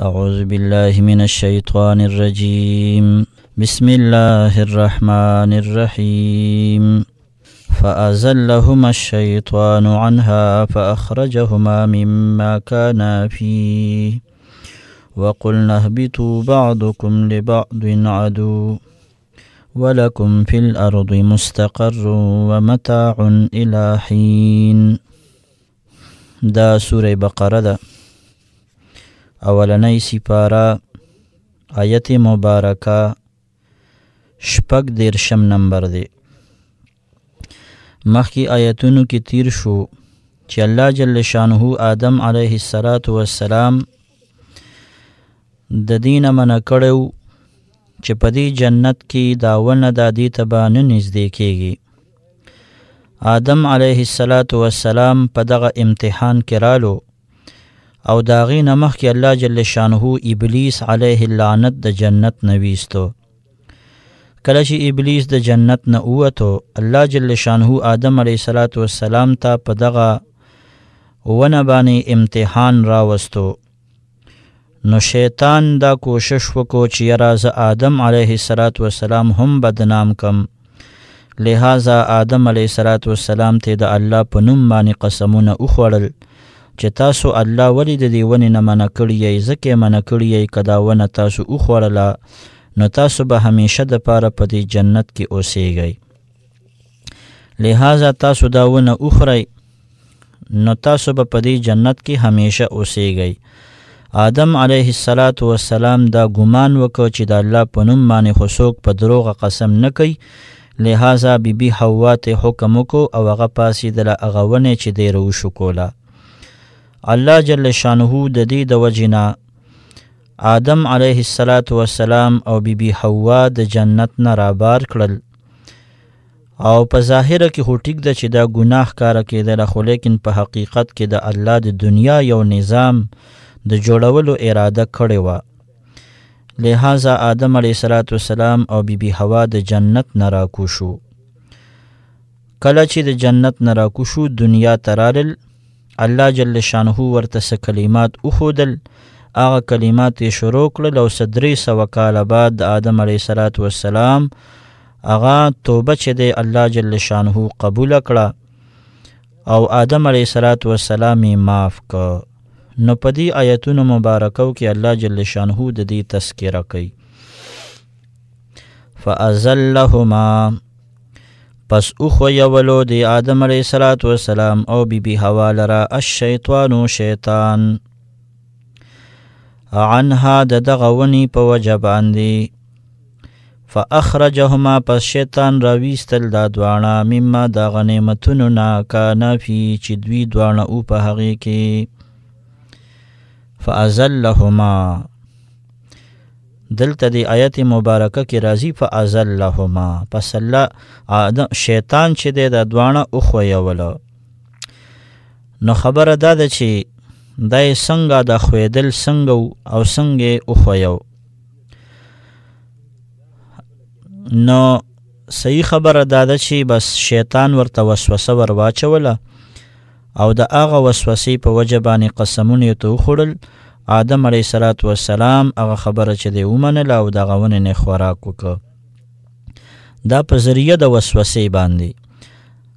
أعوذ بالله من الشيطان الرجيم بسم الله الرحمن الرحيم فأزلهما الشيطان عنها فأخرجهما مما كانا فيه وقلنا اهبطوا بعضكم لبعض عدو ولكم في الأرض مستقر ومتاع إلى حين دا سورة بقرة ده اولنۍ سپاره آیت مبارکه شپږ دیرشم نمبر دی مخکې آیتونو کې تیر شو چې الله جل شانه آدم علیه السلام د دینه منع کړو چې په دې جنت کې دا ونه د دې تبانه نږدې کېږي آدم علیه السلام په دغه امتحان کې رالو او داغی نمخ کې الله جل شانه ابلیس علیه اللعنت د جنت نويستو کله چې ابلیس د جنت نه اوته الله جل شانه آدم علیه الصلاۃ والسلام ته په دغه ونه باندې امتحان را وستو نو شیطان دا کوشش وکړو چې راز آدم علیه الصلاۃ والسلام هم بدنام کم لہذا آدم علیه الصلاۃ والسلام ته د الله په نوم باندې قسمونه وخوړل چې تاسو الله ولې د دې ونې نه منع کړی یې ځکه منع کړی یې کدا ونه تاسو وخوړله نو تاسو به همیشه د پاره په دې جنت کې اوسېږئ لہذا تاسو دا ونه وخورئ نو تاسو به په دې جنت کې همیشه اوسېږئ آدم علیه السلام دا ګمان وکړ چې د الله په نوم باندې خو څوک په دروغه قسم نه کوي لہذا بیبي بی حوا ته حکم وکړو او هغه پاسې د هغه ونې چې دی روشو کوله الله جل شانه د دې د وجنا آدم علیه السلام او بیبي بی حوا د جنت نه را بار کړل او په ظاهره کې هوټیک د چې دا ګناه کار کېدل خو لیکن په حقیقت کې د الله د دنیا یو نظام د جوړولو اراده کړې و لہذا آدم علیه صلوات والسلام او بیبي بی حوا د جنت نه راکوشو کله چې د جنت نه راکوشو دنیا ترارل الله جل شانه ورته څه کلمات وښودل هغه کلمات یې شروع کړل او صدرې سوه کاله بعد د آدم علیه صلات وسلام هغه توبه چې دی الله جل شانه قبول کړه او آدم علیه صلات وسلام یې معاف کړ نو په دې آیتونو مبارکو کې الله جل شانه د دې تذکره کوي فازلهما پس او خو یولو د آدم علیه صلوات و سلام او بی بی حوا لرا الشیطان شیطان عنها د دغونی په وجه باندې فاخرجهما پس شیطان راویستل دا دواړه مما دا غنیمتونو نه کانا فی چې دوی دواړه او په هغې کې فازلهما دلته د آیت مبارکه کې راځي فازلهما پس الله شیطان چې د دوانه او خویول نو خبره ده چې دای څنګه د خویدل څنګه او څنګه او خویو نو صحیح خبره ده چې بس شیطان ورته وسوسه ور واچوله او د هغه وسوسې په وجه باندې قسمونه ته خوړل آدم علیه صلات و سلام هغه خبره چې دی ومنله او دغه ونې نه خوراک وکړه دا په ذریعه د وسوسې باندې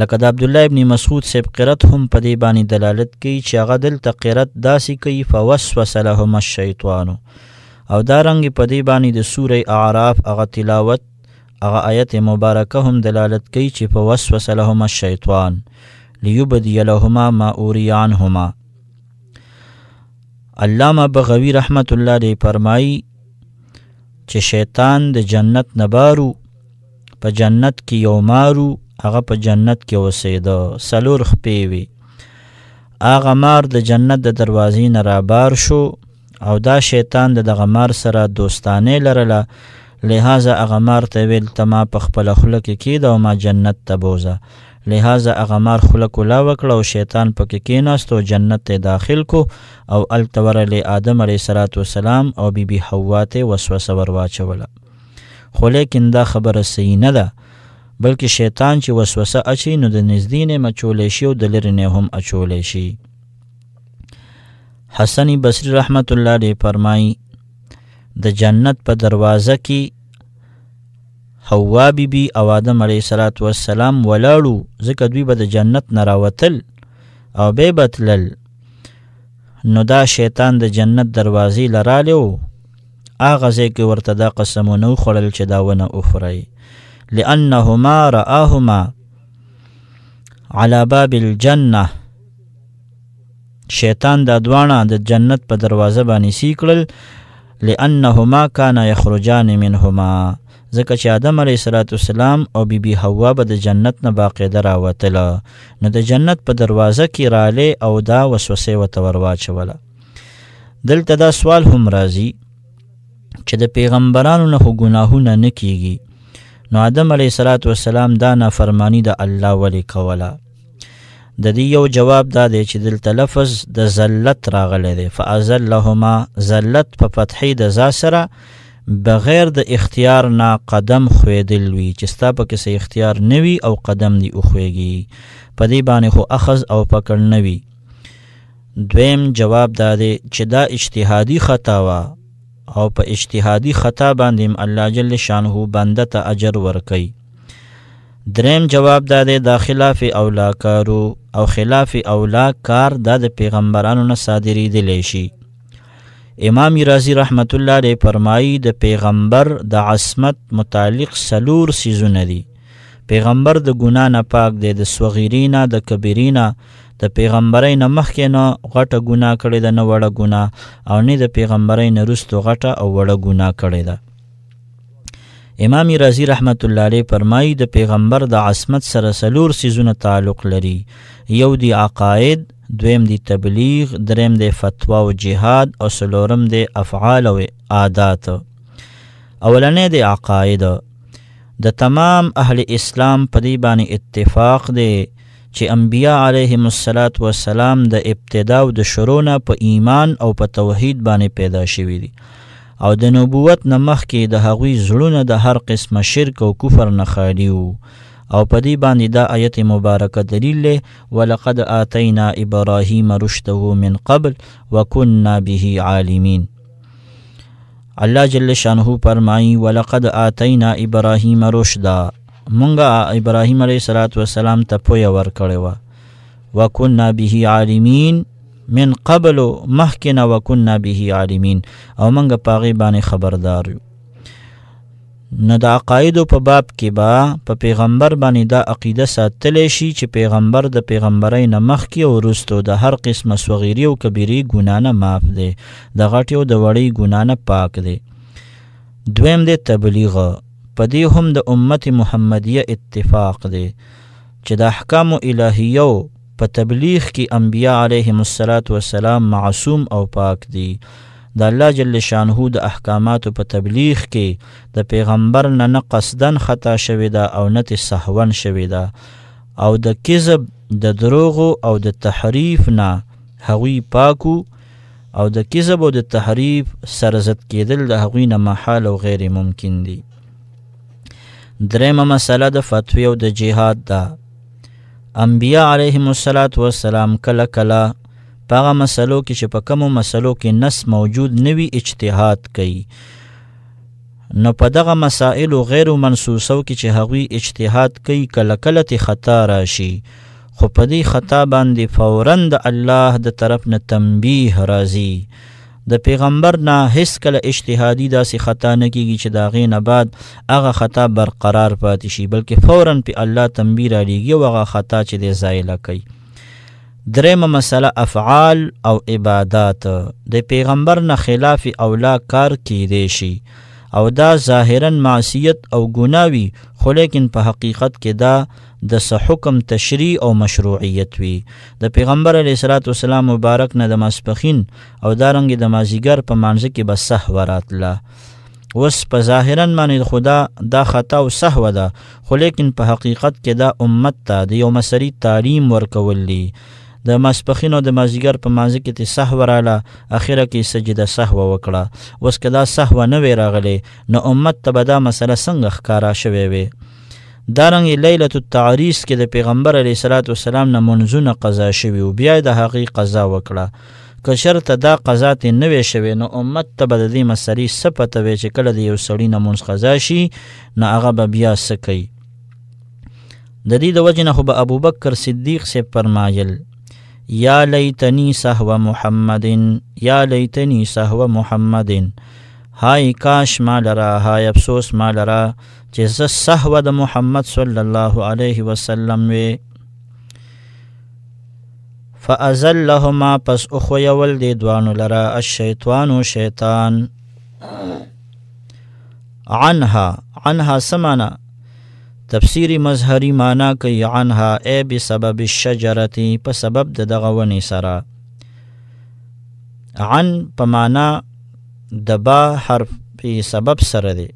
لکه د عبدالله ابن مسعود صاحب قرت هم په دې باندې دلالت کوي چې هغه دلته قرت داسې کوي فوسوس لهم الشیطان او دا رنګ په دې باندې د سوره اعراف هغه تلاوت هغه آیت مبارکه هم دلالت کوي چې فوسوس لهم الشیطان لیبدی لهما ما اوریانهما علامه بغوی رحمت الله دی فرمایي چې شیطان د جنت نبارو په جنت کې یو مارو هغه په جنت کې اوسېده سلور خپې وي هغه مار د جنت د دروازې نه را بار شو او دا شیطان د دغه مار سره دوستانه لرله لهذا هغه مار ته ویل ته ما په خپله خوله کې کېده او ما جنت ته بوزه لہذا هغه مار خوله کولا وکړه او شیطان پکې کېناست او جنت ته داخل کو او التورل آدم علیه صلوات والسلام او بی بی حوا ته وسوسه ور واچوله خو لیکن دا خبره صحیح نه ده بلکې شیطان چې وسوسه اچي نو د نږدې نه مچولې شي او د لرې نه هم اچولې شي حسن بصری رحمت الله علیه فرمایي د جنت په دروازه کې حوا بیبي او آدم علیه الصلاۃ والسلام ولاړو ځکه دوی به د جنت نه راوتل او به بتلل نو دا شیطان د جنت دروازې لرالیو اغه ځکه ورته دا قسمونه خوړل چې دا ونه اوخري لانهما راهما على باب الجنه شیطان دا دوانه د جنت په دروازه باندې سیکړل لانهما کان یخرجان منهما ځکه چې آدم علیه السلام او بیبي بی حوا به د جنت نه باقاعده راوتله نو د جنت په دروازه کې رالی او دا وسوسه ورته ورواچوله دلته دا سوال هم راځي چې د پیغمبرانو نه خو ګناهونه نه کیږي نو آدم علیه السلام دا نافرمانی د الله ولې کوله د دې یو جواب دا دی چې دلته لفظ د ذلت راغلی دی فازلهما ذلت په فتحې د ذا سره بغیر د اختیار نه قدم خویدل وي چې ستا پکې څه اختیار نه وي او قدم دی اوخویږي په دې باندې خو اخذ او پکړ نه وي دویم جواب دا دی چې دا اجتهادي خطا وه او په اجتهادي خطا باندې الله جل شانه بنده ته اجر ورکي دریم جواب دا دی دا خلاف اولا کارو او خلاف اولا کار دا د پیغمبرانو نه صادری دی لشي امام رازی رحمت الله علیه فرمایي د پیغمبر د عصمت متعلق سلور سيزونه دي پیغمبر د ګنا نه پاک دی د صغیرینا د کبیرینا د پیغمبرۍ نه مخکې نه غټه ګنا کړې ده نه وړه ګنا او نه د پیغمبرۍ نه وروستو غټه او وړه ګنا کړې ده امام رازی رحمت الله علیه فرمایي د پیغمبر د عصمت سره سلور سيزونه تعلق لري یو دی عقاید دویم دی تبلیغ دریم دی فتوا او جهاد او سلورم دی افعال او عادات اولنې دی عقاید د تمام اهل اسلام په دی باندې اتفاق دی چې انبیا علیهم الصلاۃ والسلام د ابتدا او د شروع نه په ایمان او په توحید باندې پیدا شوی دي او د نبوت نه مخکې د هغوی زړونه د هر قسمه شرک او کفر نه خالي وو او په دې باندې دا آیت مبارک دلیل له ولقد اتینا ابراهیم رشده من قبل وكنا به عالمین الله جل شانه فرمایي ولقد اتینا ابراهیم رشدا مونږه ابراهیم علیه الصلاۃ والسلام ته پوی ور کړو وكنا به عالمین من قبل مخکنا وكنا به عالمین او مونږ پاغي باندې خبردار یو نو د عقایدو په باب کې با په پیغمبر باندې دا عقیده ساتلې شي چې پیغمبر د پیغمبرۍ نه مخکې او وروستو د هر قسمه صغیري او کبیري ګنا نه معاف دی د غټې او د وړې ګنا نه پاک دی دویم دی تبلیغ په دې هم د امت محمدیه اتفاق دی چې د احکام الهیو په تبلیغ کې انبیا علیهم السلام معصوم او پاک دي د الله جل شانه د احکاماتو په تبلیغ کې د پیغمبر نه نه قصدن خطا شوی دا او نه سهون شوی دا او د کذب د دروغ او د تحریف نه هغوی پاکو او د کذب او د تحریف سرزت کېدل د هغوی نه محال او غیر ممکن دي درېمه مسله د فتوی او د جهاد ده انبیا علیهم الصلاۃ والسلام کله کله پاغه مسلو کې چې په کومو مسلو کې نس موجود نوي اجتهاد کوي نو په دغه مسائل او غیر منسوسو کې چې هغوی اجتهاد کوي کله کله تی خطا راشي خو په دې خطا باندې فورا د الله د طرف نه تنبیه راځي د پیغمبر نه هیڅ کله اجتهادي داسې خطا نه کیږي چې دا غې نه بعد هغه خطا برقرار پاتې شي بلکې فورا په الله تنبیه را لېږي او هغه خطا چې دی زایله کوي درېمه مسله افعال او عبادات د پیغمبر نه خلاف اولا کار کیدې شي او دا ظاهرا معصیت او ګناوي خو لیکن په حقیقت کې دا د صح حکم تشریع او مشروعیت وي د پیغمبر علیه الصلاۃ والسلام مبارک نه د مسپخین او دارنګ د مازیګر په مانځ کې بس سهو راتله وس په ظاهرا باندې خدا دا خطا او سهو ده خو لیکن په حقیقت کې دا امت ته د یو مسری تعلیم ورکول دي د ماسپخین او د مازیګر په مانځ کې ته سهو رااله اخره کې سجده سهو وکړه وس کدا سهو نه وی راغلی نو امت ته به دا مسله څنګه ښکارا شوي وي دارنګ لیلۃ التعریس کې د پیغمبر علی صلوات والسلام نه منځونه قضا شوي او بیا د حقی قضا وکړه که شرط دا قضا تی نوی شوی نو امت ته به د دې مسلې څه پته وی چې کله د یو سړي نه مونځ قضا شي نو هغه به بیا څه کوي د دې د وجې نه خو به ابوبکر صدیق صاحب فرمایل یا لیتنی سهو محمدین یا لیتنی سهو محمدین های کاش ما لرا های افسوس ما لرا چې زه سهو د محمد صلی الله علیه وسلم وی فازلهما پس اخویول دی دوانو لرا الشیطان شیطان عنها عنها سمانا تفسیر مظهری معنا کوي عنها ای بسبب الشجره په سبب د دغه ونې سره عن په معنا د با حرف په سبب سره دی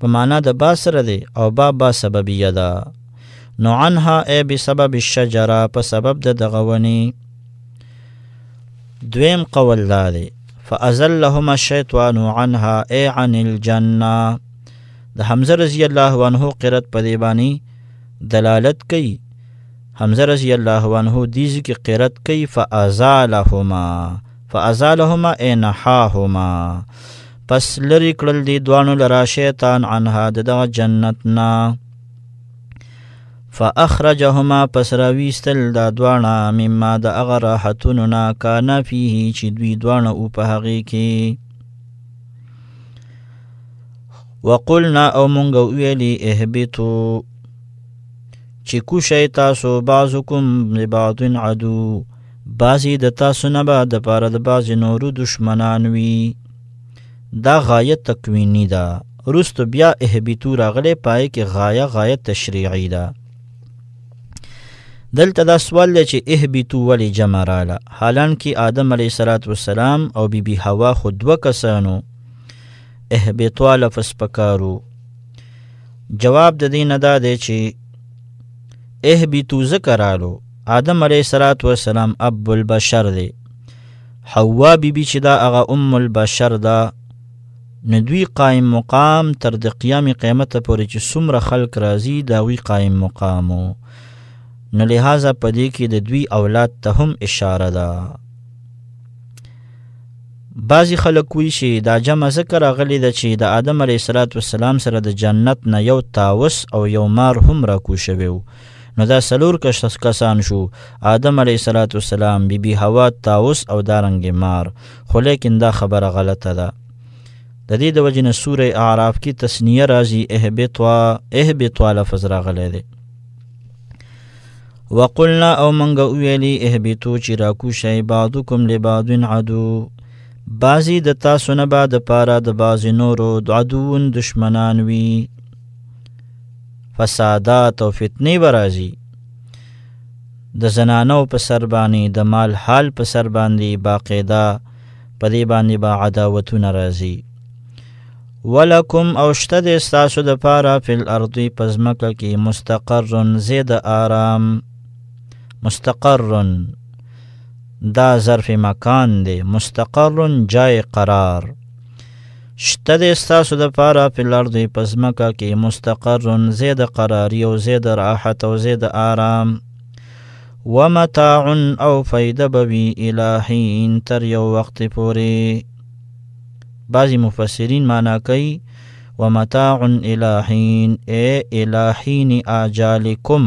په معنا د با سره دی او با با سببیه ده نو عنها ای بسبب الشجره په سبب د دغه ونې دویم قول دا دی فازلهما الشیطان عنها ای عن الجنه د حمزه رضی الله عنه قرت په دی باندې دلالت کوي حمزه رضی الله عنه دیز کی قرت کوي فازالهما فازالهما انحاهما پس لری کړل دی دوانو لرا شیطان عنها دغه جنتنا فاخرجهما پس راویستل دا دواړه مما د هغه راحتونو نه کانه فیه چې دوی دواړه او په هغې کې وقلنا او مونږ ویلی اهبتو چې کوشي تاسو بعضکم لبعض عدو بعضی د تاسو نه به د پاره د بعض نورو دشمنان وي دا غایه تکوینی ده رست بیا اهبتو راغلی پای کې غایه غایه تشریعی ده دلته دا سوال دی چې اهبتو ولې جمع راله حالانکې آدم علیه السلام او بیبي بی هوا خو دوه کسانو اهبطوا لفظ پکارو جواب د دین ادا دی چې اهبطو ذکرالو آدم علیه صلوات و سلام اب البشر دی حوا بیبي چې دا هغه ام البشر ده نو دوی قائم مقام تر د قیام قیامت پورې چې څومره خلک راځي دا وی قائم مقامو نو لہذا پدې کې د دوی اولاد ته هم اشاره ده بعضی خلک وی شي دا جمع ذکر راغلی د چې د آدم علیه السلام سره د جنت نه یو تاوس او یو مار هم را کوشوي نو دا سلور کشس کسان شو آدم علیه السلام بی بی هوا تاوس او دارنګ مار خو لیکن دا خبره غلطه ده د دې د وجنه سوره اعراف کې تسنیه راځي اهبطوا اهبطوا لفظ راغلی دی وقلنا او منګه ویلی اهبطوا چې راکو شی بعضکم لبعض عدو بعضی د تاسو نه بعد پاره د بعضی نورو عدوون دشمنان وي فسادات او فتنې برازي د زنانو په سر باندې د مال حال په سر باندې باقاعده په دې باندې با عداوتونه راځي ولکم او شته د استاسو د پاره فل ارضی پزمکه کې مستقر زید آرام مستقرن دا ظرف مکان دی مستقر جای قرار شته د ستاسو د پاره په لارد په ځمکه کې مستقر زید قرار یو زید راحت او زید آرام ومتاع او فایده بوي الهین تر یو وخت پورې بعضی مفسرین معنا کوي ومتاع الهین ای الهین اجالکم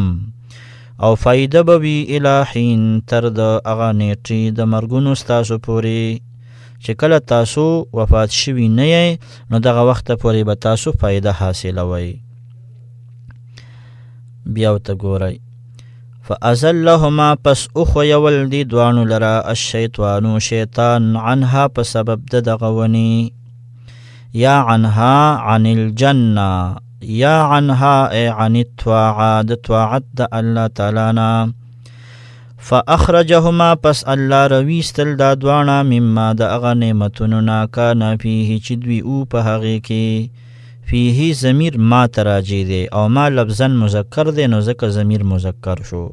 او فایده به وي الهین تر د اغه نیټې د مرګونو ستاسو پورې چې کله تاسو وفات شوي نه یې نو دغه وخت پورې به تاسو فایده حاصلوي بیا ته ګورئ فازلهما پس اخویول دی دوانو لرا الشیطانو شیطان عنها په سبب د دغه ونی یا عنها عن الجنه یا عنها ای عن الطاعه د طاعت د الله تعالی نه فاخرجهما پس الله رويستل دا دوانه مما د اغه نعمتونو نا کان فيه چې دوی او په هغه کې فيه ضمیر ما تراجي دي او ما لفظا مذکر دي نو ځکه ضمیر مذکر شو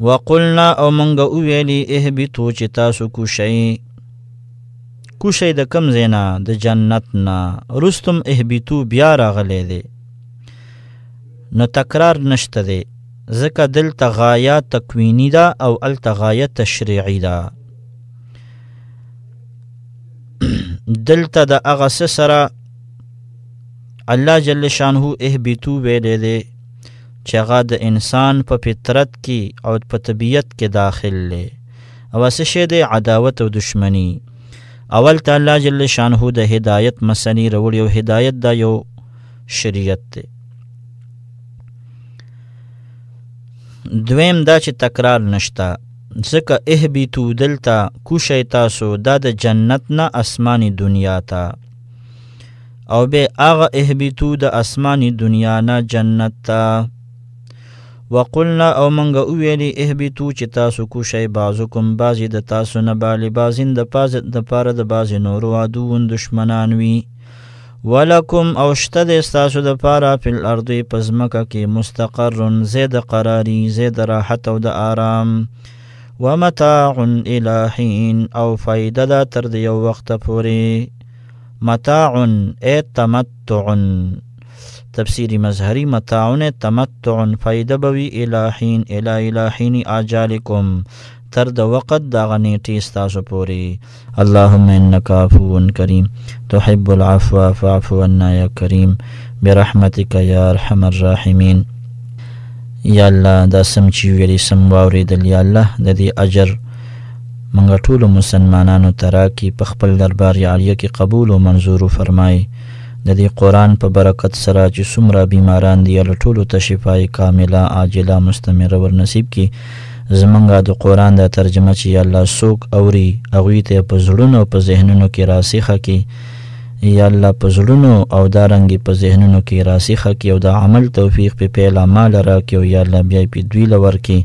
وقلنا او منګه ویلي اهبطوا چې تاسو کو شئ کوشي د کم زینا د جنت نا رستم اهبیتو بیا راغلی دی نو تکرار نشته دی ځکه دلته غایه تکوینی ده او هلته غایه تشریعي ده دلته د هغه څه سره الله جل شانهو اهبیتو ویلی دی چې هغه د انسان په فطرت کې او په طبیعت کې داخل دی او څه شی دی عداوت او دشمنی اول ته الله جل شانه د هدایت مسنی رول یو هدایت دا یو شریعت دی دویم دا چې تکرار نشتا ځکه اه بیتو دلتا کوشی تاسو دا د جنت نه اسماني دنیا ته او به هغه اه بیتو د اسماني دنیا نه جنت ته وقلنا او منګه ویلی اهبتو چې تاسو کو شی بازکم بازی د تاسو نه بالی بازین د پاز د پاره د بازی نورو عدوون دشمنان وی ولکم او شته د تاسو د پاره په ارض پزمکه کې مستقر زید قراری زید راحت او د آرام ومتاع الى حين او فائده ده تر یو وخت پورې متاع ای تمتع تفسیری مظہری متعاون تمک تو فائی دب وی الحین اللہ ترد وقت داغنی ٹی استاث پوری اللہ کافو کریم تحب العفو فعفو عنا یا الا کریم برحمت قیارحمر رحمین یا اللہ دا سمچیلی دل یا اللہ دا دی اجر منگا و مسلمانانو ترا کی پخپل دربار یاریہ کی قبول و منظور و فرمائے د دې قران په برکت سره چې څومره بیماران دي له ټولو ته شفای کامله عاجله مستمره ورنصیب کی زمونږه د قران د ترجمه چې الله سوک اوري هغه ته په زړونو او په ذهنونو کې راسخه کی یا الله په زړونو او دارنګي په ذهنونو کې راسخه کی او د عمل توفیق په پیل اعمال را کی او یا الله بیا په دوی لور کی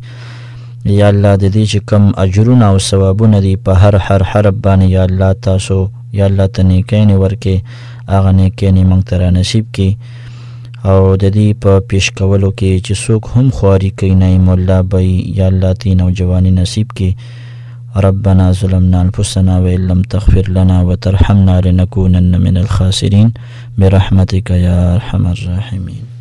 یا الله د دې چې کم اجرونه او ثوابونه دي په هر هر حرب باندې یا الله تاسو یا الله تنیکین ورکه هغه نیکه نیمنګ تر نصیب کی او د دې په پیش کولو کې چې څوک هم خواري کوي نه مولا به یا الله تی نوجواني نصیب کې ربنا ظلمنا انفسنا وان لم تغفر لنا وترحمنا لنكونن من الخاسرين برحمتك يا ارحم الراحمين